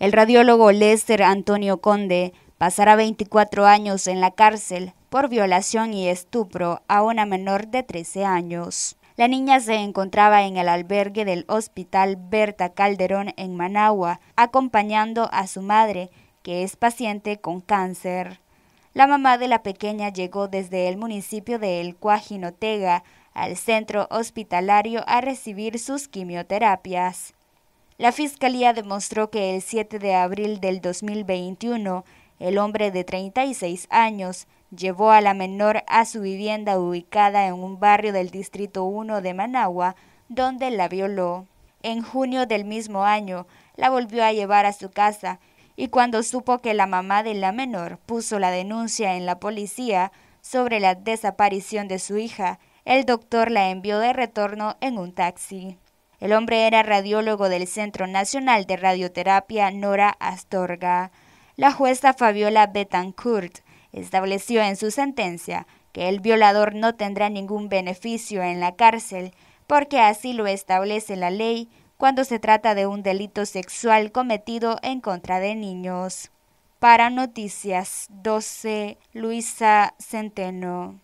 El radiólogo Lester Antonio Conde pasará 24 años en la cárcel por violación y estupro a una menor de 13 años. La niña se encontraba en el albergue del Hospital Berta Calderón en Managua, acompañando a su madre, que es paciente con cáncer. La mamá de la pequeña llegó desde el municipio de El Cuajinotega al centro hospitalario a recibir sus quimioterapias. La fiscalía demostró que el 7 de abril del 2021, el hombre de 36 años llevó a la menor a su vivienda ubicada en un barrio del Distrito 1 de Managua, donde la violó. En junio del mismo año, la volvió a llevar a su casa y cuando supo que la mamá de la menor puso la denuncia en la policía sobre la desaparición de su hija, el doctor la envió de retorno en un taxi. El hombre era radiólogo del Centro Nacional de Radioterapia Nora Astorga. La jueza Fabiola Betancourt estableció en su sentencia que el violador no tendrá ningún beneficio en la cárcel, porque así lo establece la ley cuando se trata de un delito sexual cometido en contra de niños. Para Noticias 12, Luisa Centeno.